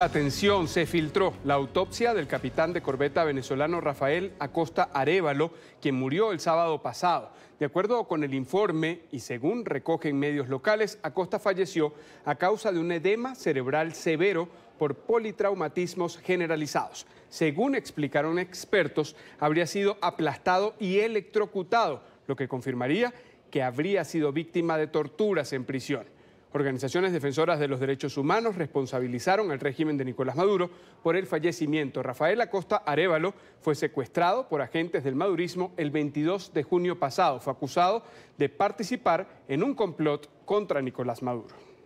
Atención, se filtró la autopsia del capitán de corbeta venezolano Rafael Acosta Arevalo, quien murió el sábado pasado. De acuerdo con el informe y según recogen medios locales, Acosta falleció a causa de un edema cerebral severo por politraumatismos generalizados. Según explicaron expertos, habría sido aplastado y electrocutado, lo que confirmaría que habría sido víctima de torturas en prisión. Organizaciones defensoras de los derechos humanos responsabilizaron al régimen de Nicolás Maduro por el fallecimiento. Rafael Acosta Arevalo fue secuestrado por agentes del madurismo el 22 de junio pasado. Fue acusado de participar en un complot contra Nicolás Maduro.